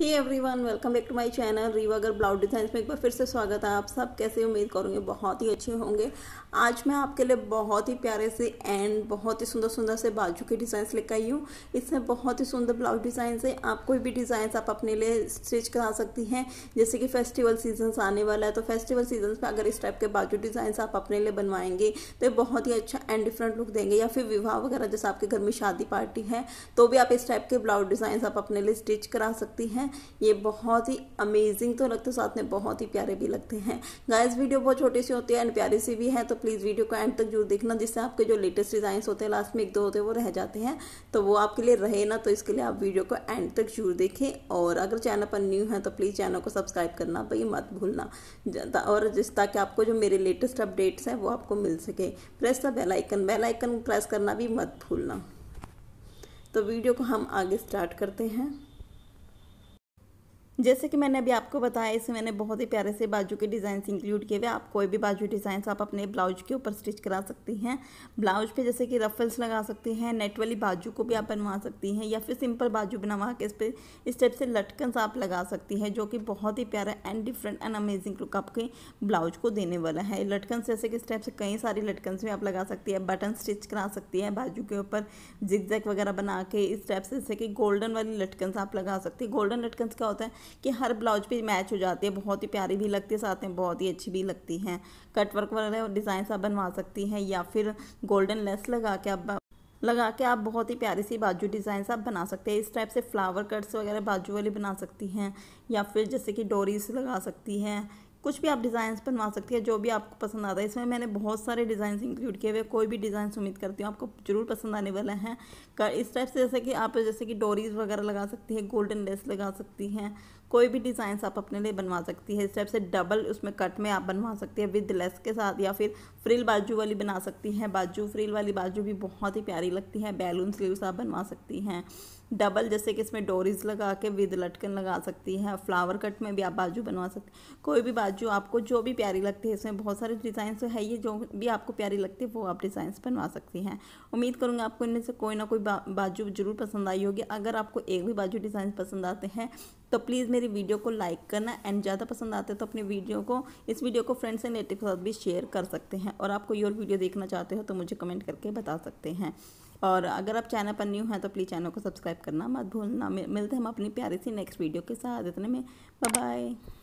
hey everyone welcome back to my channel रीवागर blouse design में एक बार फिर से स्वागत है आप सब कैसे उम्मीद करूँगी बहुत ही अच्छे होंगे आज मैं आपके लिए बहुत ही प्यारे से एंड बहुत ही सुंदर सुंदर से बाजू के डिज़ाइंस लेकर आई हूँ इसमें बहुत ही सुंदर ब्लाउज डिज़ाइन है आप कोई भी डिज़ाइन आप अपने लिए स्टिच करा सकती हैं जैसे कि फेस्टिवल सीजन आने वाला है तो फेस्टिवल सीजन में अगर इस टाइप के बाजू डिज़ाइन आप अपने लिए बनवाएंगे तो ये बहुत ही अच्छा एंड डिफरेंट लुक देंगे या फिर विवाह वगैरह जैसे आपके घर में शादी पार्टी है तो भी आप इस टाइप के ब्लाउज डिज़ाइन आप अपने लिए स्टिच करा सकती हैं हैं ये बहुत ही अमेजिंग तो लगते हैं साथ में बहुत ही प्यारे भी लगते हैं गाइस वीडियो बहुत छोटी सी होती है एंड प्यारी सी भी है तो प्लीज़ वीडियो को एंड तक जरूर देखना जिससे आपके जो लेटेस्ट डिजाइन होते हैं लास्ट में एक दो होते हैं वो रह जाते हैं तो वो आपके लिए रहे ना तो इसके लिए आप वीडियो को एंड तक जरूर देखें और अगर चैनल पर न्यू है तो प्लीज़ चैनल को सब्सक्राइब करना भाई मत भूलना और जिस ताकि आपको जो मेरे लेटेस्ट अपडेट्स हैं वो आपको मिल सके press the bell icon bell icon press करना भी मत भूलना तो वीडियो को हम आगे स्टार्ट करते हैं जैसे कि मैंने अभी आपको बताया इसमें मैंने बहुत ही प्यारे से बाजू के डिज़ाइंस इंक्लूड किए हुए आप कोई भी बाजू डिज़ाइंस आप अपने ब्लाउज के ऊपर स्टिच करा सकती हैं ब्लाउज पे जैसे कि रफल्स लगा सकती हैं नेट वाली बाजू को भी आप बनवा सकती हैं या फिर सिंपल बाजू बनवा के इस पर इस टाइप से लटकन्स आप लगा सकती हैं जो कि बहुत ही प्यारा and different and amazing look आपके ब्लाउज को देने वाला है लटकन्स जैसे कि इस टाइप से कई सारी लटकन्स भी आप लगा सकती है बटन स्टिच करा सकती है बाजू के ऊपर जिग वगैरह बना के इस टाइप से जैसे कि गोल्डन वाली लटकन्स आप लगा सकती है गोल्डन लटकन्स क्या होता है कि हर ब्लाउज पे मैच हो जाती है बहुत ही प्यारी भी लगती है साथ में बहुत ही अच्छी भी लगती है कट वर्क वगैरह डिज़ाइन आप बनवा सकती हैं या फिर गोल्डन लेस लगा के आप लगा के आप बहुत ही प्यारी सी बाजू डिज़ाइन आप बना सकते हैं इस टाइप से फ्लावर कट्स वगैरह बाजू वाली बना सकती हैं या फिर जैसे कि डोरीज लगा सकती हैं कुछ भी आप डिज़ाइंस बनवा सकती है जो भी आपको पसंद आता है इसमें मैंने बहुत सारे डिज़ाइन इंक्लूड किए हुए कोई भी डिज़ाइन उम्मीद करती हूँ आपको जरूर पसंद आने वाला है इस टाइप से जैसे कि आप जैसे कि डोरीज वगैरह लगा सकती है गोल्डन लेस लगा सकती हैं कोई भी डिज़ाइंस आप अपने लिए बनवा सकती है इस टाइप से डबल उसमें कट में आप बनवा सकती है विद लेस के साथ या फिर फ्रिल बाजू वाली बना सकती हैं बाजू फ्रिल वाली बाजू भी बहुत ही प्यारी लगती है बैलून स्लीव्स आप बनवा सकती हैं डबल जैसे कि इसमें डोरीज लगा के विद लटकन लगा सकती हैं फ्लावर कट में भी आप बाजू बनवा सकते हैं कोई भी बाजू आपको जो भी प्यारी लगती है इसमें बहुत सारे डिज़ाइंस तो है ये जो भी आपको प्यारी लगती है वो आप डिज़ाइंस बनवा सकती हैं उम्मीद करूँगा आपको इनमें से कोई ना कोई बाजू जरूर पसंद आई होगी अगर आपको एक भी बाजू डिज़ाइन पसंद आते हैं तो प्लीज़ मेरी वीडियो को लाइक करना एंड ज़्यादा पसंद आते हैं तो अपनी वीडियो को इस वीडियो को फ्रेंड्स एंड रिलेटिव के साथ भी शेयर कर सकते हैं और आप कोई और वीडियो देखना चाहते हो तो मुझे कमेंट करके बता सकते हैं और अगर आप चैनल पर न्यू हैं तो प्लीज़ चैनल को सब्सक्राइब करना मत भूलना मिलते हैं हम अपनी प्यारी सी नेक्स्ट वीडियो के साथ इतने में बाय